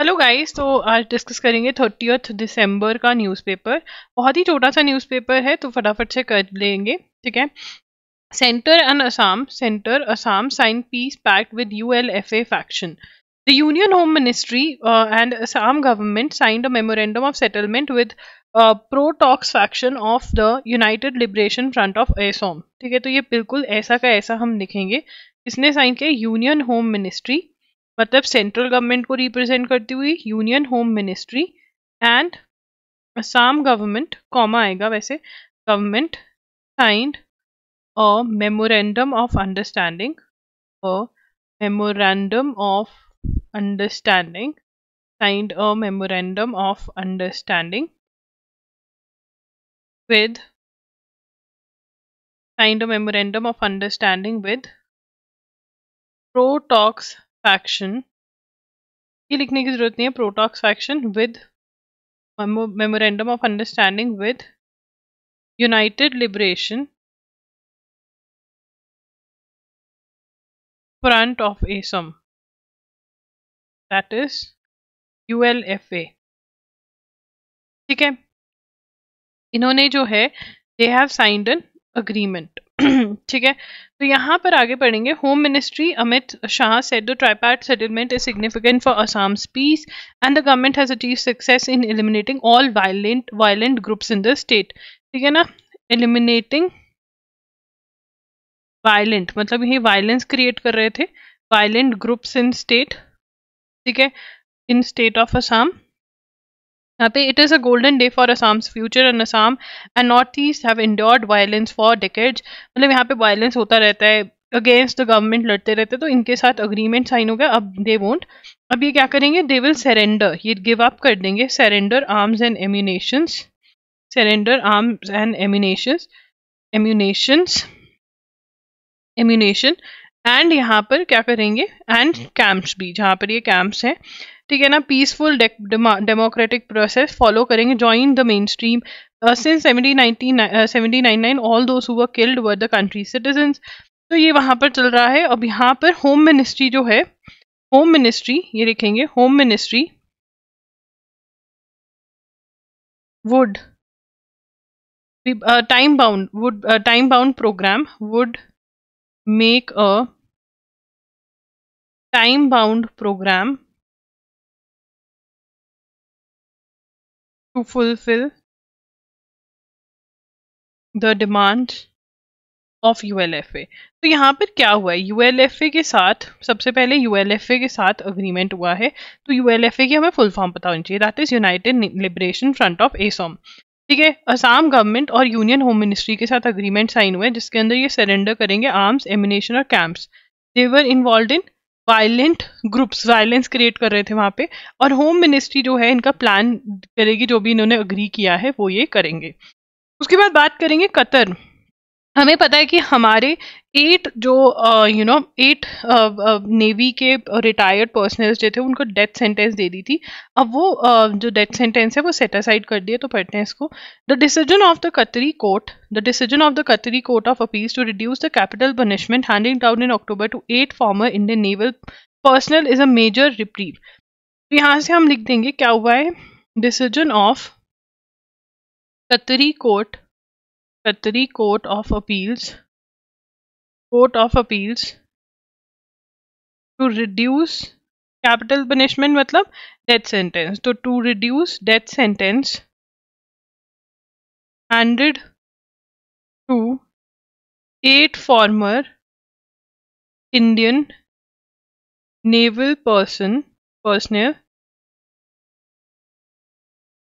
Hello guys तो आज discuss करेंगे थर्टी दिसंबर का न्यूज़पेपर बहुत ही छोटा सा न्यूज़पेपर है तो फटाफट से कर लेंगे ठीक है centre and Assam centre Assam sign peace pact with U L F A faction the union home ministry and Assam government signed a memorandum of settlement with pro talks faction of the united liberation front of Asom ठीक है तो ये बिल्कुल ऐसा का ऐसा हम लिखेंगे इसने साइन किया यूनियन होम मिनिस्ट्री मतलब सेंट्रल गवर्नमेंट को रिप्रेजेंट करती हुई union home ministry and Assam government comma आएगा वैसे government signed a memorandum of understanding a memorandum of understanding signed a memorandum of understanding with signed a memorandum of understanding with pro talks faction ये लिखने की ज़रूरत नहीं है pro talks faction with memorandum of understanding with united liberation that is U L F A ठीक है इन्होंने जो है they have signed an agreement ठीक है तो यहाँ पर आगे पढ़ेंगे home ministry Amit Shah said the tripartite settlement is significant for Assam peace and the government has achieve success in eliminating all violent violent groups in the state ठीक है ना एलिमिनेटिंग वायलेंट मतलब यही वायलेंस क्रिएट कर रहे थे वायलेंट ग्रुप्स इन state ठीक है इन स्टेट ऑफ असाम यहाँ पे it is a golden day for Assam's future and Assam and north east have endured violence for decades मतलब यहाँ पे वायलेंस होता रहता है अगेंस्ट द गवर्नमेंट लड़ते रहते तो इनके साथ अग्रीमेंट साइन हो गया अब दे वोंट अब ये क्या करेंगे दे विल सरेंडर ये गिव अप कर देंगे surrender arms and ammunitions surrender arms and ammunitions ammunitions ammunition and यहाँ पर क्या करेंगे एंड कैंप्स भी जहाँ पर ये कैंप्स हैं ठीक है ना पीसफुल डेमोक्रेटिक प्रोसेस फॉलो करेंगे join the mainstream since seventy nine all though who killed were the country citizens तो ये वहाँ पर चल रहा है अब यहाँ पर होम मिनिस्ट्री जो है होम मिनिस्ट्री ये लिखेंगे home ministry would time bound would time bound programme would make a time bound programme to fulfill the demand of ULFA. तो यहाँ पर क्या हुआ है यू के साथ सबसे पहले यू के साथ अग्रीमेंट हुआ है तो यू की हमें फुल फॉर्म पता होनी चाहिए that is united liberation front of Asom ठीक है असम गवर्नमेंट और यूनियन होम मिनिस्ट्री के साथ अग्रीमेंट साइन हुआ है जिसके अंदर ये सरेंडर करेंगे आर्म्स एमिनेशन और camps they were involved in violent groups violence create कर रहे थे वहाँ पे और होम मिनिस्ट्री जो है इनका प्लान करेगी जो भी इन्होंने अग्री किया है वो ये करेंगे उसके बाद बात करेंगे कतर हमें पता है कि हमारे एट जो यू नो एट नेवी के रिटायर्ड पर्सनल जो थे उनको डेथ सेंटेंस दे दी थी अब वो uh, जो डेथ सेंटेंस है वो सेटासाइड कर दिए तो पढ़ते हैं इसको the decision of the Qatari court the decision of the Qatari court of appeal to reduce the capital punishment handing down in October to eight former Indian naval personnel is a major reprieve तो यहाँ से हम लिख देंगे क्या हुआ है decision of Qatari court Qatari Court of Appeals Court of Appeals to reduce capital punishment मतलब death sentence So to reduce death sentence handed to eight former Indian naval person personnel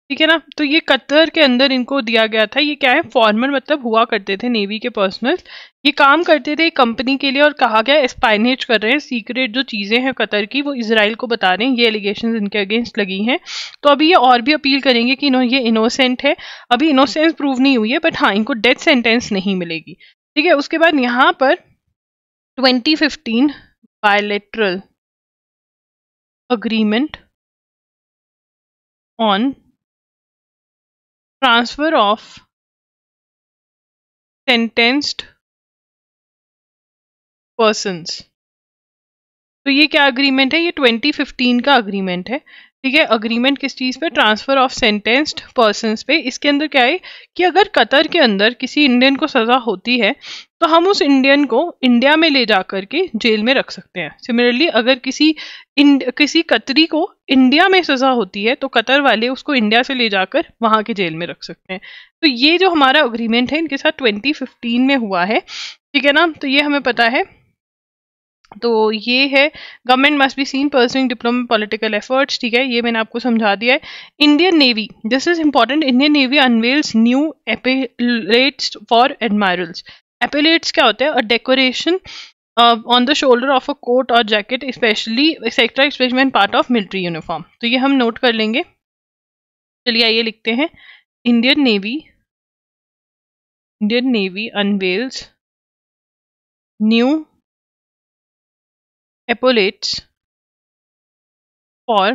ठीक है ना तो ये कतर के अंदर इनको दिया गया था ये क्या है फॉर्मर मतलब हुआ करते थे नेवी के पर्सनल ये काम करते थे कंपनी के लिए और कहा गया स्पाइनेज कर रहे हैं सीक्रेट जो चीज़ें हैं कतर की वो इसराइल को बता रहे हैं ये एलिगेशन इनके अगेंस्ट लगी हैं तो अभी ये और भी अपील करेंगे कि ये इनोसेंट है अभी इनोसेंस प्रूव नहीं हुई है बट हाँ इनको डेथ सेंटेंस नहीं मिलेगी ठीक है उसके बाद यहाँ पर twenty fifteen bilateral agreement on transfer of sentenced persons तो ये क्या अग्रीमेंट है ये 2015 का अग्रीमेंट है ठीक है अग्रीमेंट किस चीज़ पे ट्रांसफ़र ऑफ सेंटेंस्ड पर्सनस पे इसके अंदर क्या है कि अगर कतर के अंदर किसी इंडियन को सज़ा होती है तो हम उस इंडियन को इंडिया में ले जा कर के जेल में रख सकते हैं सिमिलरली अगर किसी इंड किसी कतरी को इंडिया में सज़ा होती है तो कतर वाले उसको इंडिया से ले जाकर वहाँ के जेल में रख सकते हैं तो ये जो हमारा अग्रीमेंट है इनके साथ ट्वेंटी में हुआ है ठीक है ना तो ये हमें पता है तो ये है government must be seen pursuing diploma political efforts ठीक है ये मैंने आपको समझा दिया है Indian navy this is important Indian navy unveils new epaulettes for admirals epaulettes क्या होते हैं a decoration on the shoulder of a coat और जैकेट स्पेशली एक्सेट्रा एक्सप्रेशमेंट पार्ट ऑफ मिलिट्री यूनिफॉर्म तो ये हम नोट कर लेंगे चलिए आइए लिखते हैं Indian navy Indian navy unveils new appellate और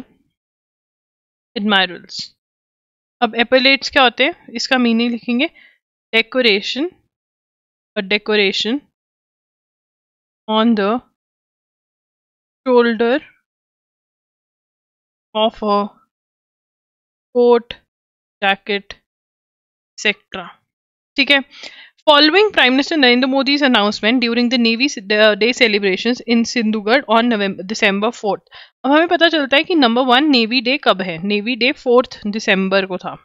admirals. अब appellates क्या होते हैं इसका मीनिंग लिखेंगे डेकोरेशन और decoration on the shoulder of a coat jacket etcetera ठीक है Following Prime Minister Narendra Modi's announcement during the Navy Day celebrations in Sindhugarh on November December 4th, अब हमें पता चलता है कि नंबर वन नेवी डे कब है नेवी डे फोर्थ दिसंबर को था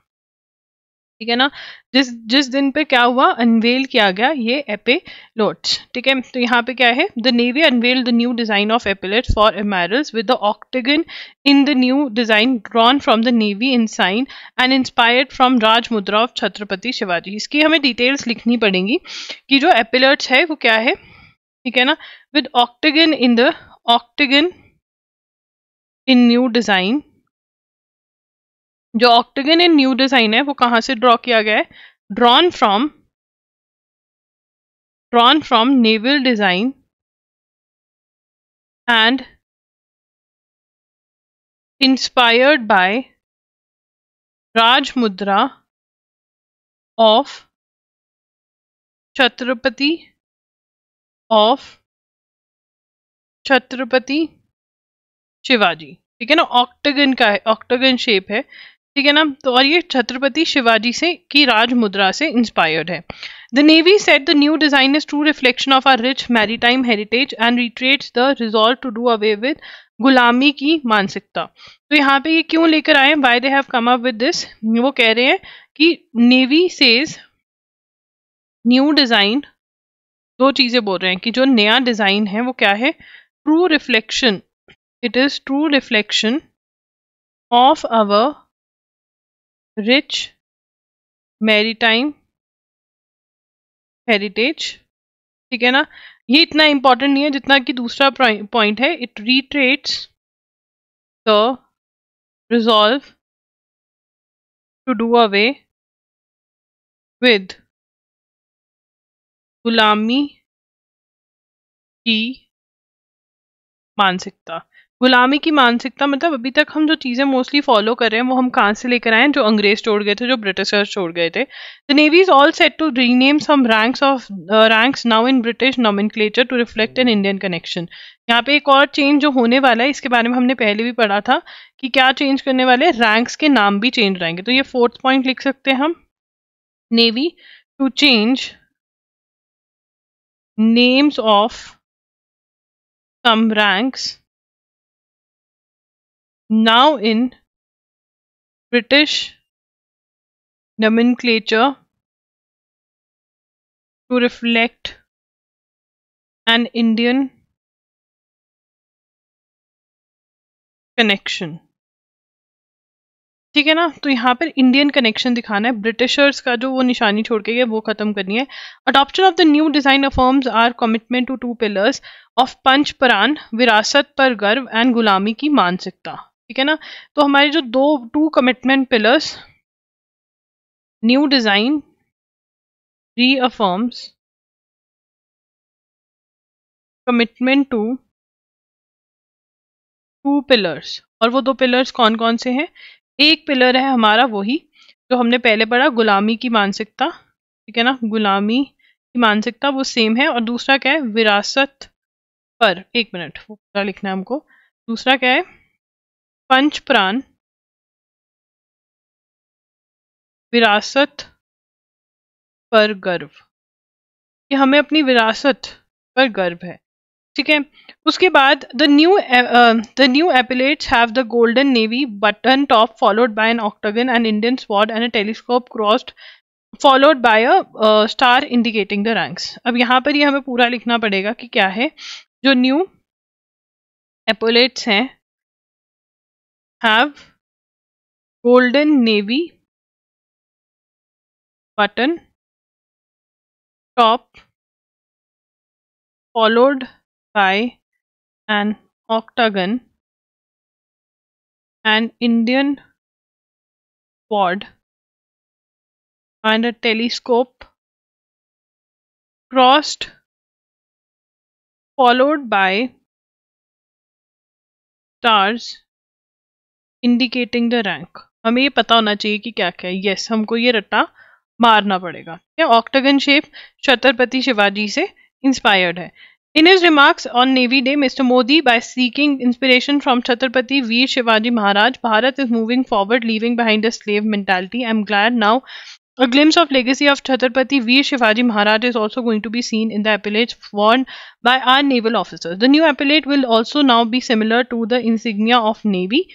ठीक है ना जिस जिस दिन पे क्या हुआ अनवेल किया गया ये एपेलोट ठीक है तो यहाँ पे क्या है the navy unveil the new design of epaulette for admirals with the octagon in the new design drawn from the navy ensign and inspired from Raj Mudra of Chhatrapati Shivaji इसकी हमें डिटेल्स लिखनी पड़ेंगी कि जो एपेलेट्स है वो क्या है ठीक है ना with octagon in the octagon in new design जो ऑक्टेगन इन न्यू डिजाइन है वो कहाँ से ड्रॉ किया गया है drawn from drawn from naval design and inspired by Raj Mudra of Chhatrapati of Chhatrapati Shivaji ठीक है ना ऑक्टेगन का है ऑक्टेगन शेप है ठीक है ना तो और ये छत्रपति शिवाजी से की राज मुद्रा से इंस्पायर्ड है the navy set the new design is true reflection of our rich maritime heritage and retreats the resolve to do away with गुलामी की मानसिकता तो यहाँ पे ये क्यों लेकर आए why they have come up with this वो कह रहे हैं कि नेवी सेज न्यू डिजाइन दो चीजें बोल रहे हैं कि जो नया डिजाइन है वो क्या है true reflection it is true reflection of our rich merry maritime heritage ठीक है ना ये इतना इंपॉर्टेंट नहीं है जितना कि दूसरा पॉइंट है it retreats the resolve to do away with गुलामी की मानसिकता गुलामी की मानसिकता मतलब अभी तक हम जो चीज़ें मोस्टली फॉलो कर रहे हैं वो हम कहाँ से लेकर आए हैं जो अंग्रेज छोड़ गए थे जो ब्रिटिशर्स छोड़ गए थे the navy is all set to rename some ranks of ranks now in British nomen to reflect an Indian connection यहाँ पे एक और चेंज जो होने वाला है इसके बारे में हमने पहले भी पढ़ा था कि क्या चेंज करने वाले रैंक्स के नाम भी चेंज रहेंगे तो ये फोर्थ पॉइंट लिख सकते हैं हम navy to change names of some ranks now in British nomenclature to reflect an Indian connection ठीक है ना तो यहाँ पर इंडियन कनेक्शन दिखाना है ब्रिटिशर्स का जो वो निशानी छोड़ के गए वो खत्म करनी है adoption of the new design affirms our commitment to two pillars of पंच परान विरासत पर गर्व एंड गुलामी की मानसिकता ठीक है ना तो हमारे जो दो two commitment pillars new design affirms commitment to two pillars और वो दो पिलर्स कौन कौन से हैं एक पिलर है हमारा वही जो हमने पहले पढ़ा गुलामी की मानसिकता ठीक है ना गुलामी की मानसिकता वो सेम है और दूसरा क्या है विरासत पर एक मिनट वो पूरा लिखना है हमको दूसरा क्या है पंच प्राण विरासत पर गर्व कि हमें अपनी विरासत पर गर्व है ठीक है उसके बाद the new the new epaulettes have the golden navy button top followed by an octagon and Indian sword and a telescope crossed followed by a star indicating the ranks अब यहाँ पर ये यह हमें पूरा लिखना पड़ेगा कि क्या है जो न्यू एपोलेट्स हैं have golden navy button top followed by an octagon an Indian quad, and a telescope crossed followed by stars indicating the rank हमें ये पता होना चाहिए कि क्या क्या है यस हमको ये रट्टा मारना पड़ेगा या ऑक्टगन शेप छत्रपति शिवाजी से इंस्पायर्ड है in his remarks on navy day mister Modi by seeking inspiration from Chhatrapati Veer Shivaji Maharaj Bharat is moving forward living behind the slave mentality I am glad now a glimpse of legacy of Chhatrapati Veer Shivaji Maharaj is also going to be seen in the epaulette worn by our naval officer the new epaulette will also now be similar to the insignia of navy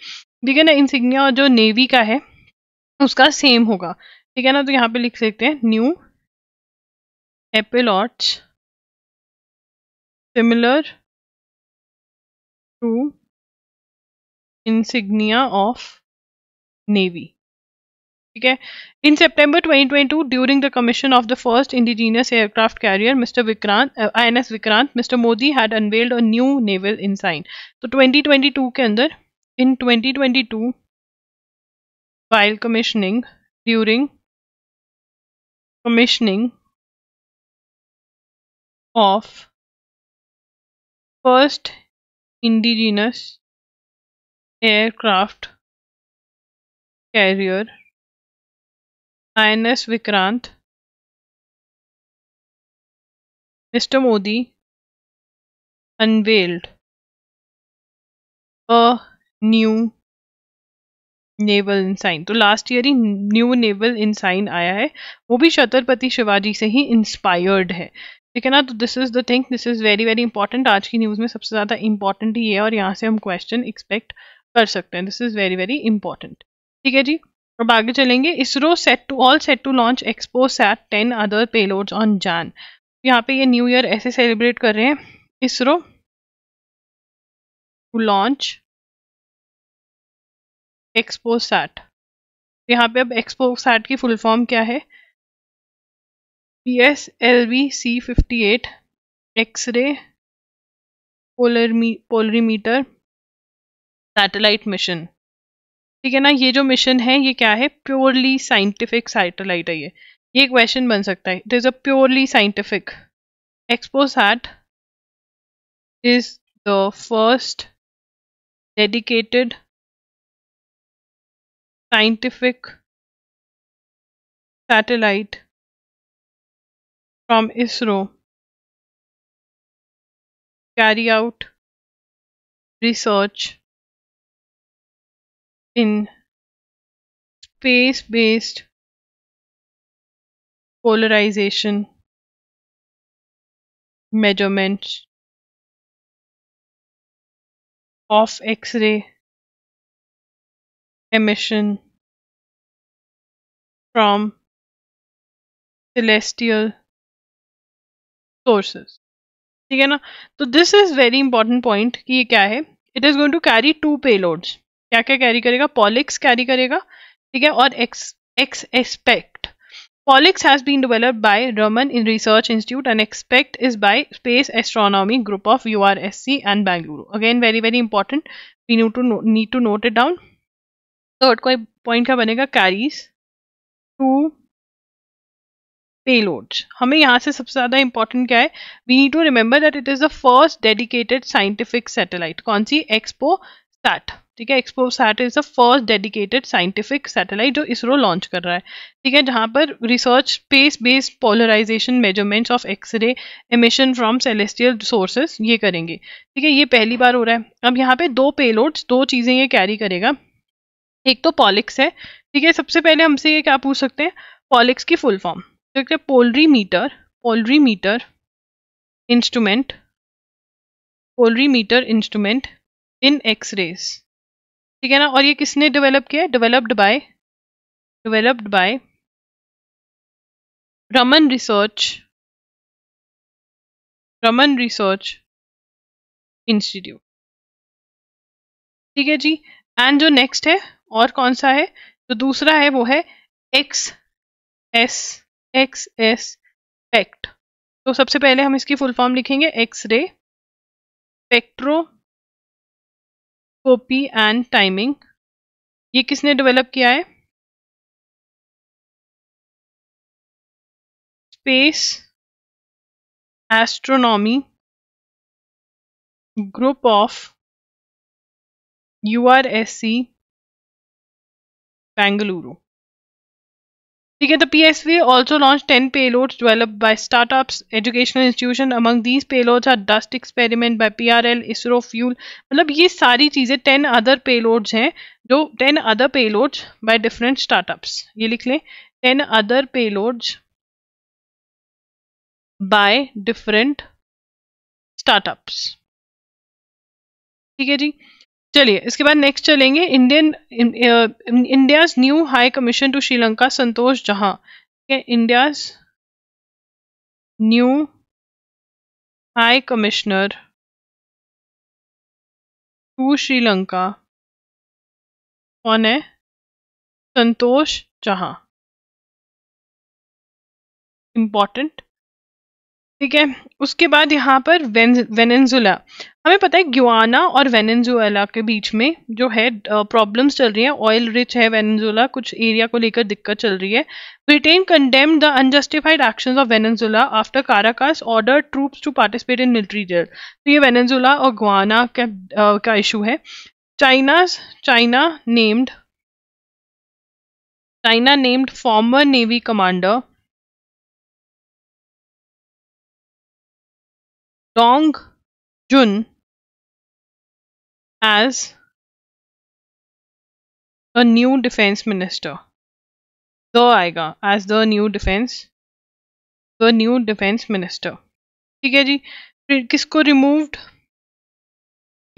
ठीक है ना insignia जो navy का है उसका same होगा ठीक है ना तो यहाँ पे लिख सकते हैं new epaulettes similar to insignia of navy ठीक है in September 2022 during the commission of the first indigenous aircraft carrier mister Vikrant S Vikrant mister Modi had unveiled a new naval sign तो 2022 के अंदर in 2022 while commissioning during commissioning of first indigenous aircraft carrier INS Vikrant Mr. Modi unveiled a new naval ensign तो last year ही new naval ensign आया है वो भी छत्रपति शिवाजी से ही इंस्पायर्ड है ठीक है ना तो this is the thing this is very very important आज की न्यूज़ में सबसे ज़्यादा इंपॉर्टेंट ही है और यहाँ से हम क्वेश्चन एक्सपेक्ट कर सकते हैं this is very very important ठीक है जी अब आगे चलेंगे ISRO set to all set to launch XPoSat ten other payloads on Jan यहाँ पे ये न्यू ईयर ऐसे सेलिब्रेट कर रहे हैं ISRO to launch XPoSat यहाँ पे अब एक्सपो सैट की फुल फॉर्म क्या है P S L V C fifty eight X ray पोलरमी पोलरीमीटर सैटेलाइट मिशन ठीक है ना ये जो मिशन है ये क्या है प्योरली साइंटिफिक सैटेलाइट है ये ये क्वेश्चन बन सकता है it is a purely scientific XPoSat is the first dedicated scientific satellite from ISRO carry out research in space based polarization measurements of X-ray emission from celestial sources. ठीक है ना तो this is very important point कि ये क्या है it is going to carry two payloads क्या क्या कैरी करेगा पॉलिक्स कैरी करेगा ठीक है और X X XSPECT POLIX has been developed by Raman in research institute and XSPECT is by space astronomy group of U R S C and Bengaluru again very very important we need to need to note it down third तो कोई point का बनेगा carries to payloads हमें यहाँ से सबसे ज़्यादा important क्या है we need to remember that it is the first dedicated scientific satellite कौन सी एक्सपो सैट ठीक है XPoSat is the first dedicated scientific satellite जो इसरो लॉन्च कर रहा है ठीक है जहाँ पर research space based polarisation measurements of X ray emission from celestial sources ये करेंगे ठीक है ये पहली बार हो रहा है अब यहाँ पे दो पेलोड्स दो चीज़ें ये कैरी करेगा एक तो पॉलिक्स है ठीक है सबसे पहले हमसे ये क्या पूछ सकते हैं पॉलिक्स की फुल फॉर्म देखते तो हैं तो polarimeter polarimeter instrument polarimeter instrument in X rays ठीक है ना और ये किसने डेवलप किया है developed by developed by Raman research Raman research institute ठीक है जी एंड जो नेक्स्ट है और कौन सा है तो दूसरा है वो है एक्स एस एक्स एस स्पेक्ट तो सबसे पहले हम इसकी फुल फॉर्म लिखेंगे एक्स स्पेक्ट्रो स्पेक्ट्रोस्कोपी एंड टाइमिंग ये किसने डेवलप किया है space astronomy group of U R S C Bangalore. The PSV also launched 10 payloads developed by startups, educational institution. Among these payloads are dust experiment by PRL, ISRO fuel. मतलब ये सारी चीजें 10 other payloads हैं जो 10 other payloads by different startups. ये लिख लें 10 other payloads by different startups. ठीक है जी चलिए इसके बाद नेक्स्ट चलेंगे Indian India new high commission to Sri Lanka संतोष जहां ठीक है India new high commissioner to Sri Lanka कौन है संतोष जहां इंपॉर्टेंट ठीक है उसके बाद यहाँ पर वेनेजुला हमें पता है ग्वाना और वेनेजुएला के बीच में जो है प्रॉब्लम्स चल रही हैं ऑयल रिच है वेनेजुला कुछ एरिया को लेकर दिक्कत चल रही है Britain condemn the unjustified action of Venezuela after Caracas order troops to participate in military jail तो ये वेनेजुला और ग्वाना का, का इशू है China China named China named former navy commander Dong Jun as a new defense minister. The आएगा as the new defense the new defense minister. ठीक है जी फिर किसको रिमूव्ड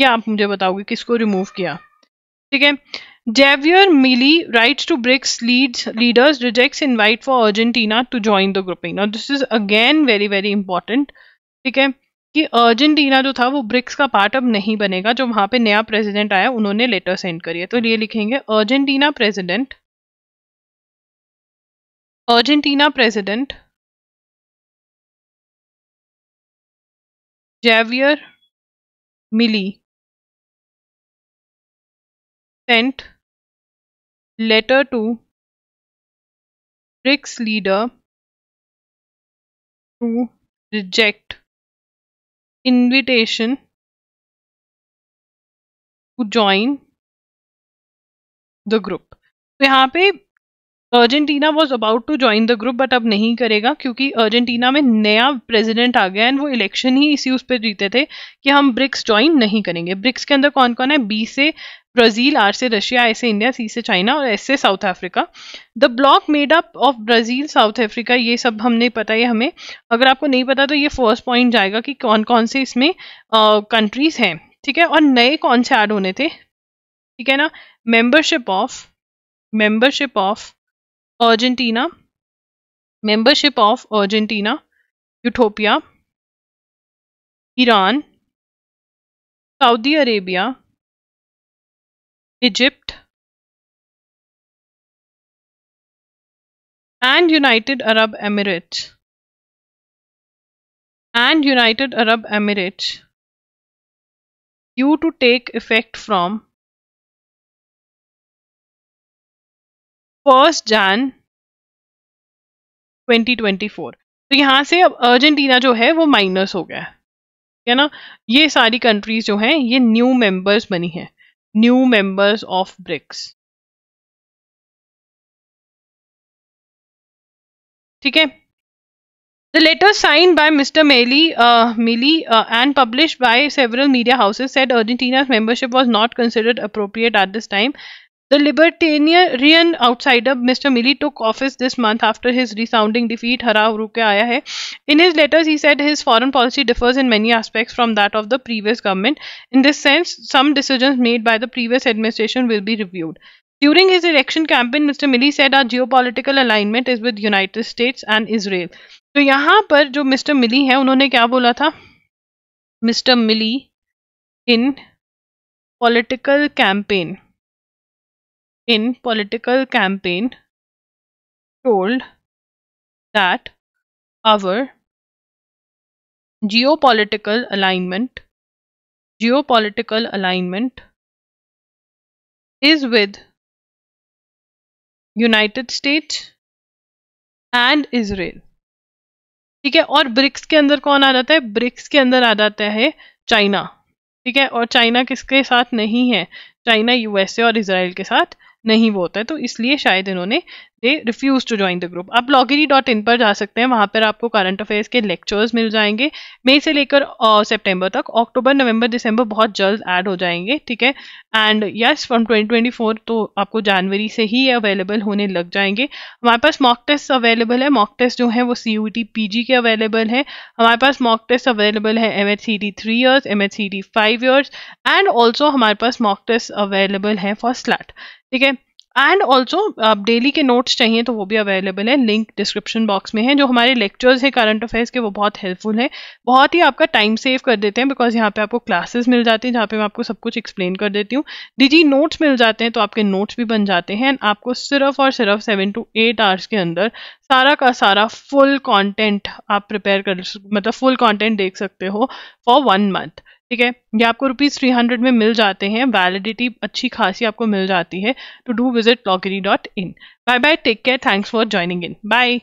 या आप मुझे बताओगे किसको रिमूव किया ठीक है Javier Milei writes to BRICS leads leaders rejects invite for Argentina to join the grouping now this is again very very important ठीक है कि अर्जेंटीना जो था वो ब्रिक्स का पार्ट अब नहीं बनेगा जो वहां पे नया प्रेसिडेंट आया उन्होंने लेटर सेंड करी है तो ये लिखेंगे Argentina president Argentina president Javier Milei sent letter to BRICS leader to reject invitation to join the group. तो यहाँ पे Argentina was about to join the group but अब नहीं करेगा क्योंकि अर्जेंटीना में नया प्रेजिडेंट आ गया एंड वो इलेक्शन ही इसी उस पर जीते थे कि हम ब्रिक्स ज्वाइन नहीं करेंगे ब्रिक्स के अंदर कौन कौन है बी से ब्राजील आर से रशिया ऐसे इंडिया सी से चाइना और एस से South Africa the bloc made up of Brazil South Africa ये सब हमने पता है हमें अगर आपको नहीं पता तो ये फर्स्ट पॉइंट जाएगा कि कौन कौन से इसमें कंट्रीज हैं ठीक है और नए कौन से ऐड होने थे ठीक है ना membership of membership of Argentina membership of Argentina Ethiopia Iran Saudi Arabia egypt and united arab emirates and united arab emirates due to take effect from 1st jan 2024 तो यहां से अब अर्जेंटीना जो है वो माइनस हो गया है ना ये सारी कंट्रीज जो हैं ये न्यू मेंबर्स बनी हैं new members of BRICS The letter signed by Mr. Mealy, uh, Mealy uh, and published by several media houses said Argentina's membership was not considered appropriate at this time the libertarian outsider Mr. Milley took office this month after his resounding defeat Aaya Hai. In his letters, he said his foreign policy differs in many aspects from that of the previous government. In this sense, some decisions made by the previous administration will be reviewed. During his election campaign, Mr. Milley said our geopolitical alignment is with United States and Israel. So, here, Mr. जो mister Milei है उन्होंने क्या बोला in political campaign told that our geopolitical alignment geopolitical alignment is with United states and Israel ठीक है और BRICS के अंदर कौन आ जाता है ब्रिक्स के अंदर आ जाता है चाइना ठीक है और चाइना किसके साथ नहीं है चाइना यूएसए और इसराइल के साथ नहीं वो होता है तो इसलिए शायद इन्होंने they refuse to join the group आप ब्लॉगेरी डॉट इन पर जा सकते हैं वहाँ पर आपको करंट अफेयर्स के लेक्चर्स मिल जाएंगे मई से लेकर सितंबर तक अक्टूबर नवंबर दिसंबर बहुत जल्द ऐड हो जाएंगे ठीक है एंड यस फ्रॉम 2024 तो आपको जनवरी से ही अवेलेबल होने लग जाएंगे हमारे पास मॉक टेस्ट अवेलेबल है मॉक टेस्ट जो है वो C U T P G के अवेलेबल है हमारे पास मॉक टेस्ट अवेलेबल है M H C T three years M H C T five years and also हमारे पास मॉक टेस्ट अवेलेबल है फॉर स्लैट ठीक है एंड ऑल्सो आप डेली के नोट्स चाहिए तो वो भी अवेलेबल है लिंक डिस्क्रिप्शन बॉक्स में है जो हमारे लेक्चर्स है करंट अफेयर्स के वो बहुत हेल्पफुल है बहुत ही आपका टाइम सेव कर देते हैं बिकॉज यहाँ पे आपको क्लासेस मिल जाती हैं जहाँ पे मैं आपको सब कुछ एक्सप्लेन कर देती हूँ डिजी नोट्स मिल जाते हैं तो आपके नोट्स भी बन जाते हैं एंड आपको सिर्फ और सिर्फ सेवन टू एट आवर्स के अंदर सारा का सारा फुल कॉन्टेंट आप प्रिपेयर कर मतलब फुल कॉन्टेंट देख सकते हो फॉर वन मंथ ठीक है ये आपको रुपीज़ थ्री हंड्रेड में मिल जाते हैं वैलिडिटी अच्छी खासी आपको मिल जाती है टू डू विजिट लॉकरी dot in bye bye take care thanks for joining in bye